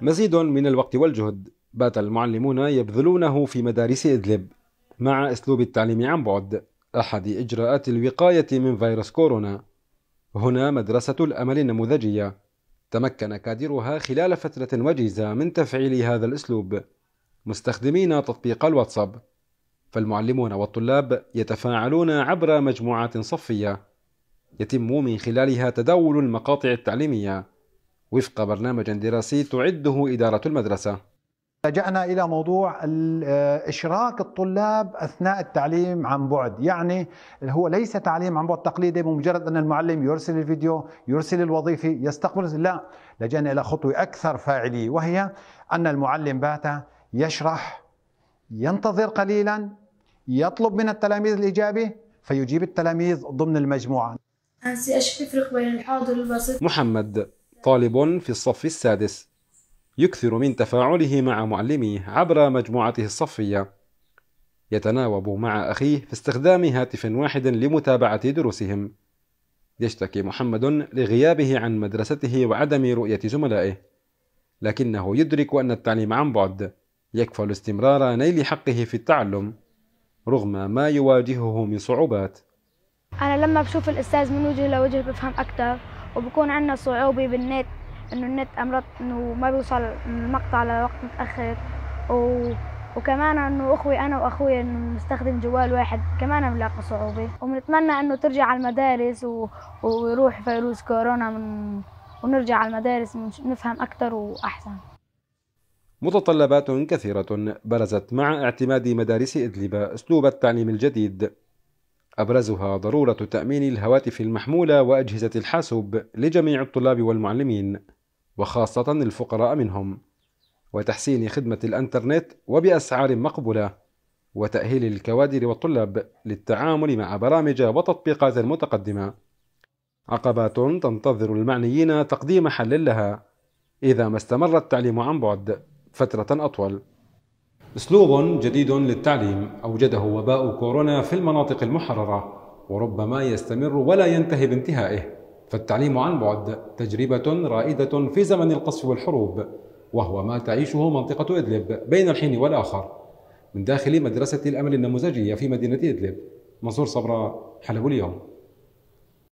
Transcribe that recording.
مزيد من الوقت والجهد بات المعلمون يبذلونه في مدارس إدلب مع أسلوب التعليم عن بعد أحد إجراءات الوقاية من فيروس كورونا هنا مدرسة الأمل النموذجية تمكن كادرها خلال فترة وجيزة من تفعيل هذا الأسلوب مستخدمين تطبيق الواتساب فالمعلمون والطلاب يتفاعلون عبر مجموعات صفية يتم من خلالها تداول المقاطع التعليمية وفق برنامج دراسي تعده إدارة المدرسة لجأنا إلى موضوع آه، إشراك الطلاب أثناء التعليم عن بعد يعني هو ليس تعليم عن بعد تقليدي بمجرد أن المعلم يرسل الفيديو يرسل الوظيفة يستقبل لا لجأنا إلى خطوة أكثر فاعلية وهي أن المعلم بات يشرح ينتظر قليلا يطلب من التلاميذ الإجابة فيجيب التلاميذ ضمن المجموعة أنسي بين الحاضر محمد طالب في الصف السادس يكثر من تفاعله مع معلميه عبر مجموعته الصفية يتناوب مع أخيه في استخدام هاتف واحد لمتابعة دروسهم يشتكي محمد لغيابه عن مدرسته وعدم رؤية زملائه لكنه يدرك أن التعليم عن بعد يكفل استمرار نيل حقه في التعلم رغم ما يواجهه من صعوبات أنا لما بشوف الأستاذ من وجه لوجه بفهم أكثر وبكون عندنا صعوبة بالنت انه النت أمرض انه ما بيوصل المقطع لوقت متأخر و... وكمان انه اخوي انا واخوي انه نستخدم جوال واحد كمان بنلاقي صعوبة وبنتمنى انه ترجع على المدارس و... ويروح فيروس كورونا من... ونرجع على المدارس نفهم اكثر واحسن متطلبات كثيرة برزت مع اعتماد مدارس إدلب أسلوب التعليم الجديد أبرزها ضرورة تأمين الهواتف المحمولة وأجهزة الحاسوب لجميع الطلاب والمعلمين وخاصة الفقراء منهم وتحسين خدمة الأنترنت وبأسعار مقبولة وتأهيل الكوادر والطلاب للتعامل مع برامج وتطبيقات متقدمة عقبات تنتظر المعنيين تقديم حل لها إذا ما استمر التعليم عن بعد فترة أطول اسلوب جديد للتعليم اوجده وباء كورونا في المناطق المحرره وربما يستمر ولا ينتهي بانتهائه فالتعليم عن بعد تجربه رائده في زمن القصف والحروب وهو ما تعيشه منطقه ادلب بين الحين والاخر من داخل مدرسه الامل النموذجيه في مدينه ادلب منصور صبرا حلب اليوم